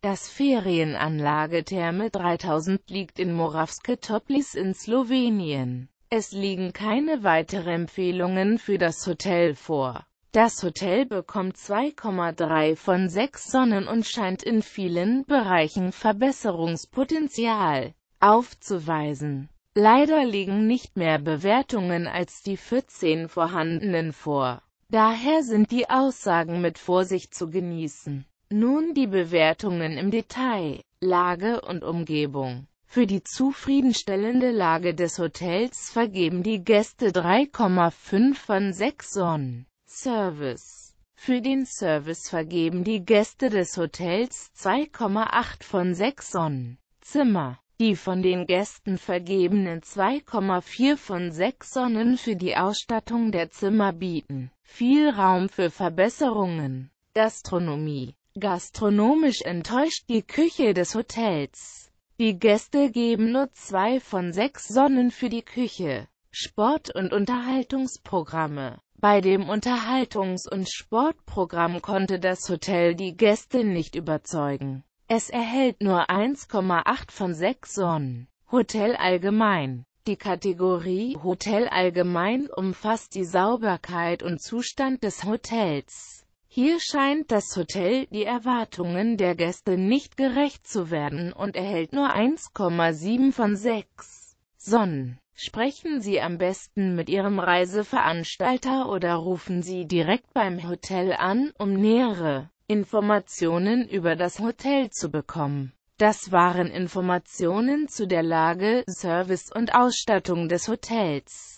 Das Ferienanlage Therme 3000 liegt in Moravske Toplice in Slowenien. Es liegen keine weiteren Empfehlungen für das Hotel vor. Das Hotel bekommt 2,3 von 6 Sonnen und scheint in vielen Bereichen Verbesserungspotenzial aufzuweisen. Leider liegen nicht mehr Bewertungen als die 14 vorhandenen vor. Daher sind die Aussagen mit Vorsicht zu genießen. Nun die Bewertungen im Detail, Lage und Umgebung. Für die zufriedenstellende Lage des Hotels vergeben die Gäste 3,5 von 6 Sonnen. Service. Für den Service vergeben die Gäste des Hotels 2,8 von 6 Sonnen. Zimmer. Die von den Gästen vergebenen 2,4 von 6 Sonnen für die Ausstattung der Zimmer bieten. Viel Raum für Verbesserungen. Gastronomie Gastronomisch enttäuscht die Küche des Hotels. Die Gäste geben nur zwei von sechs Sonnen für die Küche. Sport- und Unterhaltungsprogramme. Bei dem Unterhaltungs- und Sportprogramm konnte das Hotel die Gäste nicht überzeugen. Es erhält nur 1,8 von 6 Sonnen. Hotel allgemein. Die Kategorie Hotel allgemein umfasst die Sauberkeit und Zustand des Hotels. Hier scheint das Hotel die Erwartungen der Gäste nicht gerecht zu werden und erhält nur 1,7 von 6 Sonnen. Sprechen Sie am besten mit Ihrem Reiseveranstalter oder rufen Sie direkt beim Hotel an, um nähere Informationen über das Hotel zu bekommen. Das waren Informationen zu der Lage, Service und Ausstattung des Hotels.